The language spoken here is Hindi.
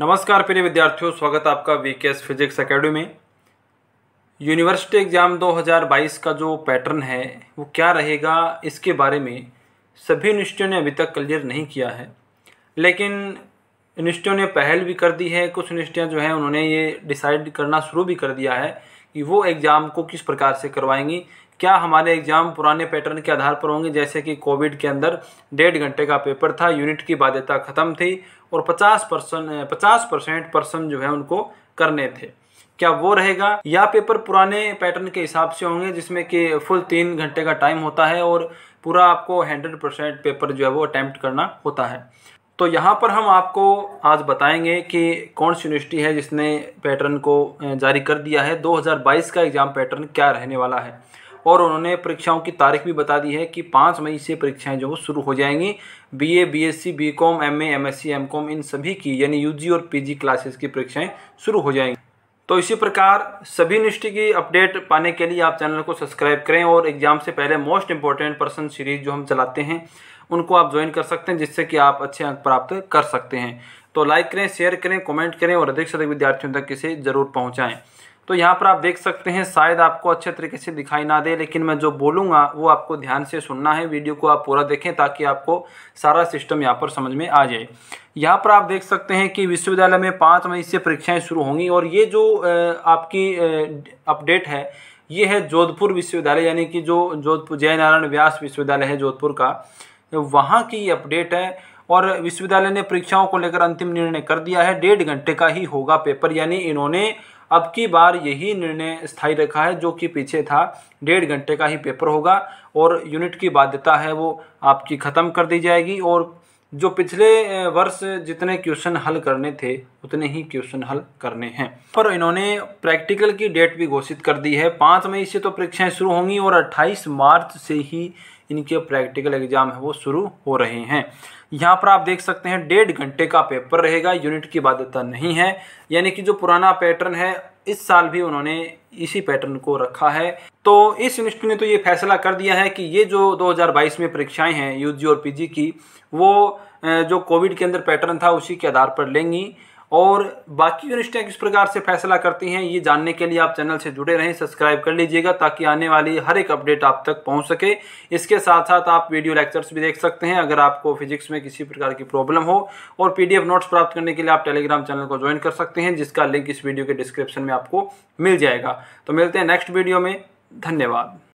नमस्कार प्रिय विद्यार्थियों स्वागत है आपका V K S physics academy में यूनिवर्सिटी एग्ज़ाम 2022 का जो पैटर्न है वो क्या रहेगा इसके बारे में सभी यूनिवर्सिटियों ने अभी तक क्लियर नहीं किया है लेकिन यूनिवर्सिटियों ने पहल भी कर दी है कुछ यूनिवर्सिटियाँ जो हैं उन्होंने ये डिसाइड करना शुरू भी कर दिया है कि वो एग्ज़ाम को किस प्रकार से करवाएंगी क्या हमारे एग्ज़ाम पुराने पैटर्न के आधार पर होंगे जैसे कि कोविड के अंदर डेढ़ घंटे का पेपर था यूनिट की बाध्यता ख़त्म थी और पचास परसेंट पचास परसेंट पर्सन जो है उनको करने थे क्या वो रहेगा या पेपर पुराने पैटर्न के हिसाब से होंगे जिसमें कि फुल तीन घंटे का टाइम होता है और पूरा आपको हंड्रेड परसेंट पेपर जो है वो अटैम्प्ट करना होता है तो यहाँ पर हम आपको आज बताएंगे कि कौन सी यूनिवर्सिटी है जिसने पैटर्न को जारी कर दिया है 2022 का एग्ज़ाम पैटर्न क्या रहने वाला है और उन्होंने परीक्षाओं की तारीख भी बता दी है कि पाँच मई से परीक्षाएं जो वो शुरू हो जाएंगी B A B S C B com M M S C M com इन सभी की यानी यू जी और पी जी क्लासेस की परीक्षाएँ शुरू हो जाएंगी तो इसी प्रकार सभी यूनिवर्सिटी की अपडेट पाने के लिए आप चैनल को सब्सक्राइब करें और एग्जाम से पहले मोस्ट इंपॉर्टेंट पर्सन सीरीज जो हम चलाते हैं उनको आप ज्वाइन कर सकते हैं जिससे कि आप अच्छे अंक प्राप्त कर सकते हैं तो लाइक करें शेयर करें कमेंट करें और अधिक से अधिक विद्यार्थियों तक इसे ज़रूर पहुँचाएँ तो यहाँ पर आप देख सकते हैं शायद आपको अच्छे तरीके से दिखाई ना दे लेकिन मैं जो बोलूँगा वो आपको ध्यान से सुनना है वीडियो को आप पूरा देखें ताकि आपको सारा सिस्टम यहाँ पर समझ में आ जाए यहाँ पर आप देख सकते हैं कि विश्वविद्यालय में पाँच मई से परीक्षाएँ शुरू होंगी और ये जो आपकी अपडेट है ये है जोधपुर विश्वविद्यालय यानी कि जो जोधपुर जय नारायण व्यास विश्वविद्यालय है जोधपुर का वहाँ की अपडेट है और विश्वविद्यालय ने परीक्षाओं को लेकर अंतिम निर्णय कर दिया है डेढ़ घंटे का ही होगा पेपर यानी इन्होंने अब की बार यही निर्णय स्थायी रखा है जो कि पीछे था डेढ़ घंटे का ही पेपर होगा और यूनिट की बाध्यता है वो आपकी ख़त्म कर दी जाएगी और जो पिछले वर्ष जितने क्वेश्चन हल करने थे उतने ही क्वेश्चन हल करने हैं पर इन्होंने प्रैक्टिकल की डेट भी घोषित कर दी है पाँच मई से तो परीक्षाएं शुरू होंगी और अट्ठाईस मार्च से ही इनके प्रैक्टिकल एग्जाम है वो शुरू हो रहे हैं यहाँ पर आप देख सकते हैं डेढ़ घंटे का पेपर रहेगा यूनिट की बाध्यता नहीं है यानी कि जो पुराना पैटर्न है इस साल भी उन्होंने इसी पैटर्न को रखा है तो इस यूनिट ने तो ये फैसला कर दिया है कि ये जो 2022 में परीक्षाएं हैं यूजी और पीजी की वो जो कोविड के अंदर पैटर्न था उसी के आधार पर लेंगी और बाकी यूनिवर्सिटियाँ किस प्रकार से फैसला करती हैं ये जानने के लिए आप चैनल से जुड़े रहें सब्सक्राइब कर लीजिएगा ताकि आने वाली हर एक अपडेट आप तक पहुंच सके इसके साथ साथ आप वीडियो लेक्चर्स भी देख सकते हैं अगर आपको फिजिक्स में किसी प्रकार की प्रॉब्लम हो और पीडीएफ नोट्स प्राप्त करने के लिए आप टेलीग्राम चैनल को ज्वाइन कर सकते हैं जिसका लिंक इस वीडियो के डिस्क्रिप्शन में आपको मिल जाएगा तो मिलते हैं नेक्स्ट वीडियो में धन्यवाद